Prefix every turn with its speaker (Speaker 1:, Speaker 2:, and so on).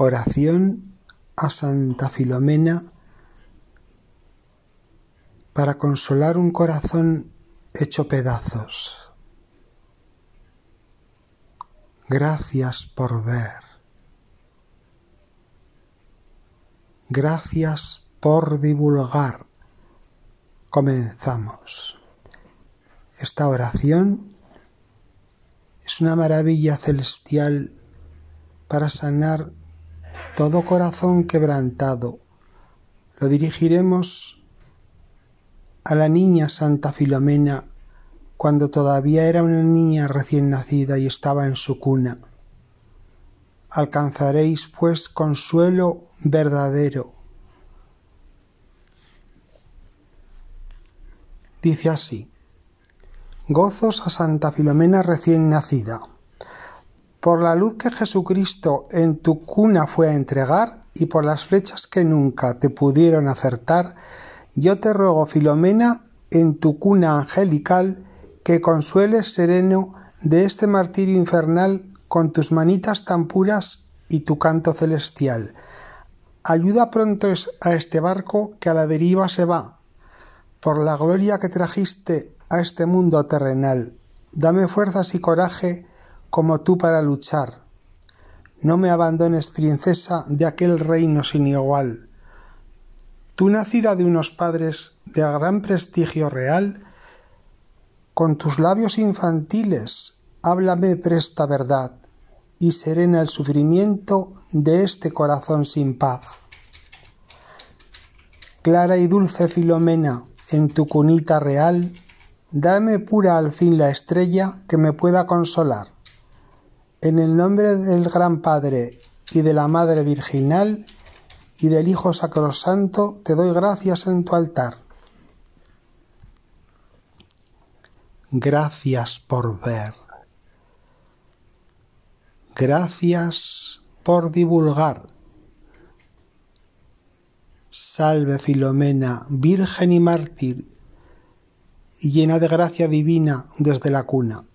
Speaker 1: Oración a Santa Filomena para consolar un corazón hecho pedazos. Gracias por ver. Gracias por divulgar. Comenzamos. Esta oración es una maravilla celestial para sanar todo corazón quebrantado, lo dirigiremos a la niña Santa Filomena cuando todavía era una niña recién nacida y estaba en su cuna. Alcanzaréis, pues, consuelo verdadero. Dice así, Gozos a Santa Filomena recién nacida por la luz que Jesucristo en tu cuna fue a entregar, y por las flechas que nunca te pudieron acertar, yo te ruego, Filomena, en tu cuna angelical, que consueles sereno de este martirio infernal con tus manitas tan puras y tu canto celestial. Ayuda pronto a este barco que a la deriva se va. Por la gloria que trajiste a este mundo terrenal, dame fuerzas y coraje como tú para luchar. No me abandones, princesa, de aquel reino sin igual. Tú nacida de unos padres de gran prestigio real, con tus labios infantiles, háblame presta verdad y serena el sufrimiento de este corazón sin paz. Clara y dulce Filomena, en tu cunita real, dame pura al fin la estrella que me pueda consolar. En el nombre del Gran Padre y de la Madre Virginal y del Hijo Sacrosanto, te doy gracias en tu altar. Gracias por ver. Gracias por divulgar. Salve Filomena, Virgen y Mártir, y llena de gracia divina desde la cuna.